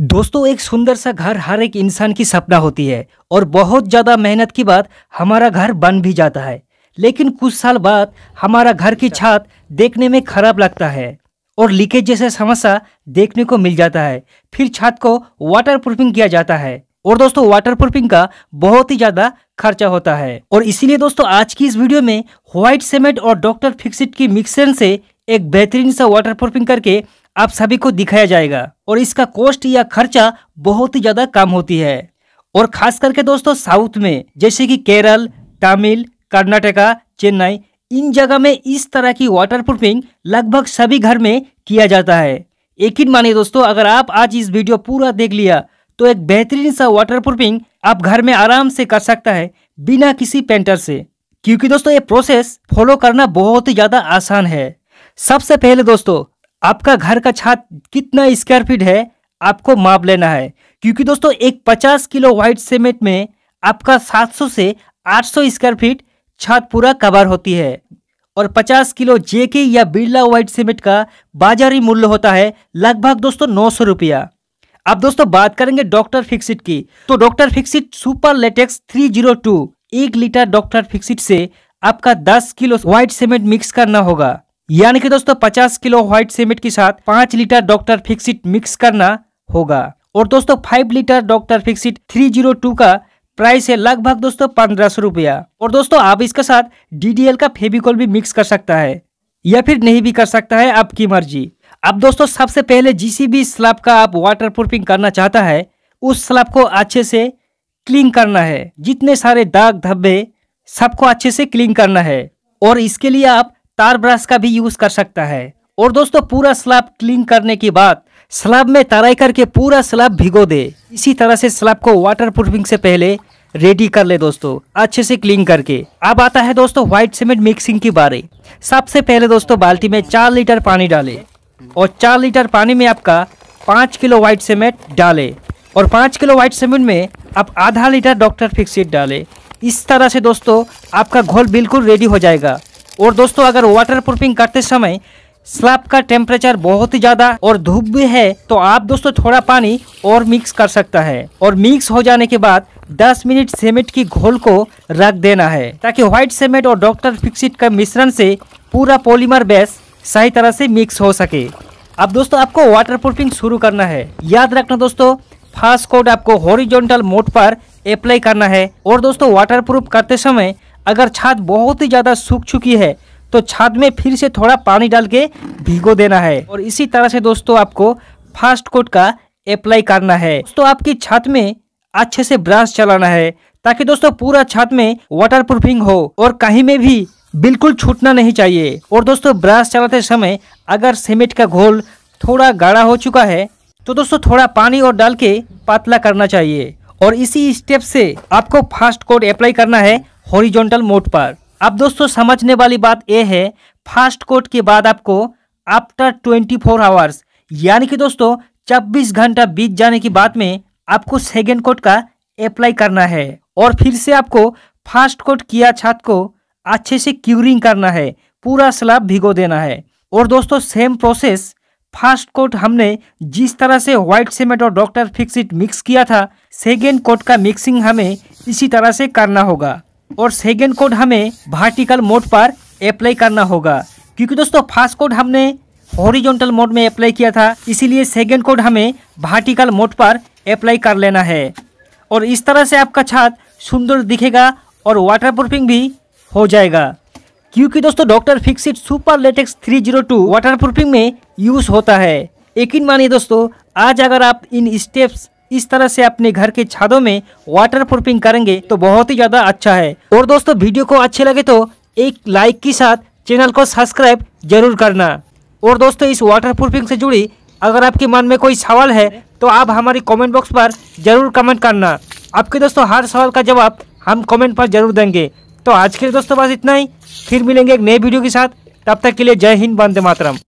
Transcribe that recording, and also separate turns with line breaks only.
दोस्तों एक सुंदर सा घर हर एक इंसान की सपना होती है और बहुत ज़्यादा मेहनत की बात हमारा घर बन भी जाता है लेकिन कुछ साल बाद हमारा घर की छत देखने में खराब लगता है और लीकेज जैसे समस्या देखने को मिल जाता है फिर छत को वाटर प्रूफिंग किया जाता है और दोस्तों वाटर प्रूफिंग का बहुत ही ज़्यादा खर्चा होता है और इसीलिए दोस्तों आज की इस वीडियो में व्हाइट सीमेंट और डॉक्टर फिक्सिट की मिक्सर से एक बेहतरीन सा वाटर प्रूफिंग करके आप सभी को दिखाया जाएगा और इसका कॉस्ट या खर्चा बहुत ही ज़्यादा कम होती है और खास करके दोस्तों साउथ में जैसे कि केरल तमिल कर्नाटका चेन्नई इन जगह में इस तरह की वाटर प्रूफिंग लगभग सभी घर में किया जाता है यकीन मानिए दोस्तों अगर आप आज इस वीडियो पूरा देख लिया तो एक बेहतरीन सा वाटर प्रूफिंग आप घर में आराम से कर सकता है बिना किसी पेंटर से क्योंकि दोस्तों ये प्रोसेस फॉलो करना बहुत ही ज़्यादा आसान है सबसे पहले दोस्तों आपका घर का छत कितना स्क्वायर फीट है आपको माप लेना है क्योंकि दोस्तों एक 50 किलो व्हाइट सीमेंट में आपका 700 से 800 स्क्वायर फीट छत पूरा कवर होती है और 50 किलो जेके या बिरला व्हाइट सीमेंट का बाजारी मूल्य होता है लगभग दोस्तों नौ सौ रुपया अब दोस्तों बात करेंगे डॉक्टर फिक्सिट की तो डॉक्टर फिक्सिट सुपर लेटेक्स 302 एक लीटर डॉक्टर फिक्सिट से आपका 10 किलो व्हाइट सीमेंट मिक्स करना होगा यानी कि दोस्तों 50 किलो व्हाइट सीमेंट के साथ 5 लीटर डॉक्टर फिक्सिट मिक्स करना होगा और दोस्तों 5 लीटर डॉक्टर फिक्सिट 302 का प्राइस है लगभग दोस्तों पंद्रह सौ रुपया और दोस्तों आप इसके साथ डीडीएल का फेविकोल भी मिक्स कर सकता है या फिर नहीं भी कर सकता है आपकी मर्जी अब दोस्तों सबसे पहले भी स्लाब का आप वाटर प्रूफिंग करना चाहता है उस स्लाब को अच्छे से क्लीन करना है जितने सारे दाग धब्बे सबको अच्छे से क्लीन करना है और इसके लिए आप तार ब्रश का भी यूज़ कर सकता है और दोस्तों पूरा स्लैब क्लीन करने के बाद स्लैब में तराई करके पूरा स्लैब भिगो दे इसी तरह से स्लैब को वाटर प्रूफिंग से पहले रेडी कर ले दोस्तों अच्छे से क्लीन करके अब आता है दोस्तों व्हाइट सीमेंट मिक्सिंग के बारे सबसे पहले दोस्तों बाल्टी में चार लीटर पानी डाले और चार लीटर पानी में आपका पाँच किलो व्हाइट सीमेंट डाले और पाँच किलो व्हाइट सीमेंट में आप आधा लीटर डॉक्टर फिक्सिट डाले इस तरह से दोस्तों आपका घोल बिल्कुल रेडी हो जाएगा और दोस्तों अगर वाटर प्रूफिंग करते समय स्लैब का टेम्परेचर बहुत ही ज़्यादा और धूप भी है तो आप दोस्तों थोड़ा पानी और मिक्स कर सकता है और मिक्स हो जाने के बाद 10 मिनट सीमेंट की घोल को रख देना है ताकि व्हाइट सीमेंट और डॉक्टर फिक्सिट का मिश्रण से पूरा पॉलीमर बेस सही तरह से मिक्स हो सके अब दोस्तों आपको वाटर प्रूफिंग शुरू करना है याद रखना दोस्तों फास्ट कोड आपको हॉरिजोनटल मोड पर अप्लाई करना है और दोस्तों वाटर प्रूफ करते समय अगर छात बहुत ही ज़्यादा सूख चुकी है तो छात में फिर से थोड़ा पानी डाल के भिगो देना है और इसी तरह से दोस्तों आपको फास्ट कोट का अप्लाई करना है तो आपकी छात में अच्छे से ब्रश चलाना है ताकि दोस्तों पूरा छात में वाटर प्रूफिंग हो और कहीं में भी बिल्कुल छूटना नहीं चाहिए और दोस्तों ब्रश चलाते समय अगर सीमेंट का घोल थोड़ा गाढ़ा हो चुका है तो दोस्तों थोड़ा पानी और डाल के पतला करना चाहिए और इसी स्टेप से आपको फास्ट कोड अप्लाई करना है हॉरिजॉन्टल मोड पर अब दोस्तों समझने वाली बात यह है फास्ट कोड के बाद आपको आफ्टर ट्वेंटी फोर आवर्स यानी कि दोस्तों छब्बीस घंटा बीत जाने के बाद में आपको सेकेंड कोड का अप्लाई करना है और फिर से आपको फास्ट कोड किया छात को अच्छे से क्यूरिंग करना है पूरा स्लाब भिगो देना है और दोस्तों सेम प्रोसेस फास्ट कोट हमने जिस तरह से व्हाइट सीमेंट और डॉक्टर फिक्सिट मिक्स किया था सेकेंड कोट का मिक्सिंग हमें इसी तरह से करना होगा और सेकेंड कोड हमें वर्टिकल मोड पर अप्लाई करना होगा क्योंकि दोस्तों फर्स्ट कोड हमने हॉरिजॉन्टल मोड में अप्लाई किया था इसीलिए सेकेंड कोड हमें वर्टिकल मोड पर अप्लाई कर लेना है और इस तरह से आपका छत सुंदर दिखेगा और वाटरप्रूफिंग भी हो जाएगा क्योंकि दोस्तों doctor Fixit super latex 302 proofing में यूज़ होता है यकीन मानिए दोस्तों आज अगर आप इन स्टेप्स इस तरह से अपने घर के छादों में वाटर प्रूफिंग करेंगे तो बहुत ही ज़्यादा अच्छा है और दोस्तों वीडियो को अच्छे लगे तो एक लाइक के साथ चैनल को सब्सक्राइब जरूर करना और दोस्तों इस वाटर प्रूफिंग से जुड़ी अगर आपके मन में कोई सवाल है तो आप हमारी कमेंट बॉक्स पर जरूर कमेंट करना आपके दोस्तों हर सवाल का जवाब हम कमेंट पर जरूर देंगे तो आज के लिए दोस्तों बस इतना ही फिर मिलेंगे एक नए वीडियो के साथ तब तक के लिए जय हिंद बंदे मातरम